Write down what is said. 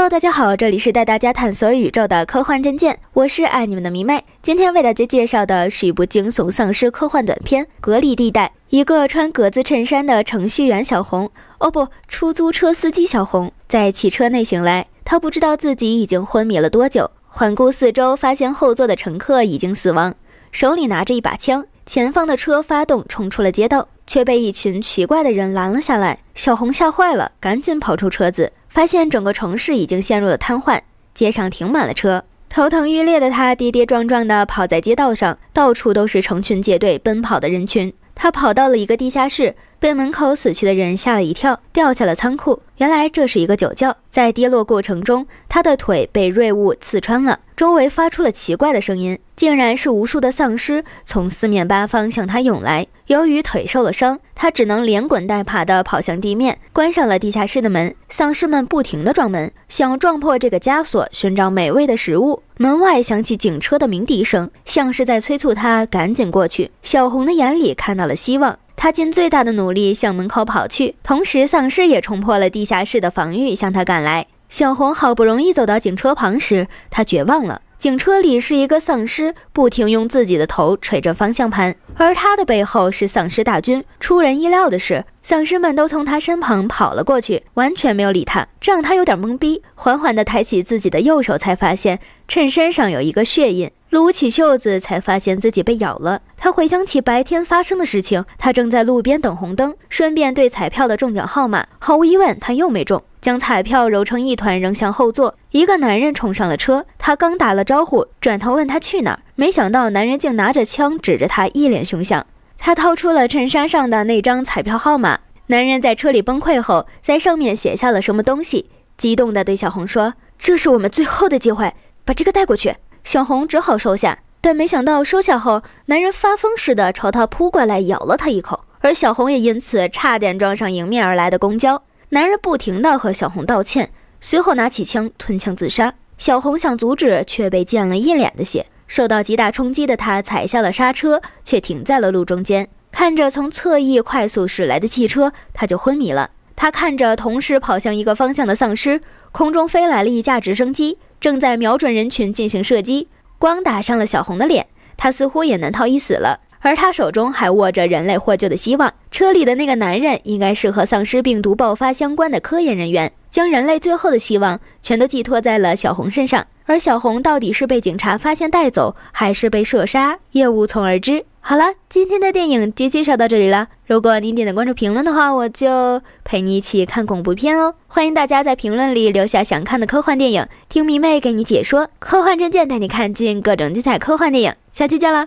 Hello，大家好，这里是带大家探索宇宙的科幻战舰。我是爱你们的迷妹。今天为大家介绍的是一部惊悚丧尸科幻短片《隔离地带》。一个穿格子衬衫的程序员小红，哦不，出租车司机小红，在汽车内醒来，他不知道自己已经昏迷了多久。环顾四周，发现后座的乘客已经死亡，手里拿着一把枪。前方的车发动，冲出了街道，却被一群奇怪的人拦了下来。小红吓坏了，赶紧跑出车子。发现整个城市已经陷入了瘫痪，街上停满了车。头疼欲裂的他跌跌撞撞地跑在街道上，到处都是成群结队奔跑的人群。他跑到了一个地下室，被门口死去的人吓了一跳，掉下了仓库。原来这是一个酒窖，在跌落过程中，他的腿被锐物刺穿了。周围发出了奇怪的声音，竟然是无数的丧尸从四面八方向他涌来。由于腿受了伤，他只能连滚带爬地跑向地面，关上了地下室的门。丧尸们不停地撞门，想撞破这个枷锁，寻找美味的食物。门外响起警车的鸣笛声，像是在催促他赶紧过去。小红的眼里看到了希望，他尽最大的努力向门口跑去，同时丧尸也冲破了地下室的防御，向他赶来。小红好不容易走到警车旁时，她绝望了。警车里是一个丧尸，不停用自己的头捶着方向盘，而他的背后是丧尸大军。出人意料的是，丧尸们都从他身旁跑了过去，完全没有理他，这让他有点懵逼。缓缓地抬起自己的右手，才发现衬衫上有一个血印。撸起袖子，才发现自己被咬了。他回想起白天发生的事情，他正在路边等红灯，顺便对彩票的中奖号码。毫无疑问，他又没中。将彩票揉成一团扔向后座，一个男人冲上了车。他刚打了招呼，转头问他去哪儿，没想到男人竟拿着枪指着他，一脸凶相。他掏出了衬衫上的那张彩票号码。男人在车里崩溃后，在上面写下了什么东西，激动地对小红说：“这是我们最后的机会，把这个带过去。”小红只好收下，但没想到收下后，男人发疯似的朝他扑过来，咬了他一口，而小红也因此差点撞上迎面而来的公交。男人不停地和小红道歉，随后拿起枪吞枪自杀。小红想阻止，却被溅了一脸的血，受到极大冲击的她踩下了刹车，却停在了路中间。看着从侧翼快速驶来的汽车，她就昏迷了。她看着同时跑向一个方向的丧尸，空中飞来了一架直升机，正在瞄准人群进行射击，光打上了小红的脸，她似乎也难逃一死了。而他手中还握着人类获救的希望。车里的那个男人应该是和丧尸病毒爆发相关的科研人员，将人类最后的希望全都寄托在了小红身上。而小红到底是被警察发现带走，还是被射杀，也无从而知。好了，今天的电影就介绍到这里了。如果你点的关注、评论的话，我就陪你一起看恐怖片哦。欢迎大家在评论里留下想看的科幻电影，听迷妹给你解说科幻真舰带你看尽各种精彩科幻电影。下期见了。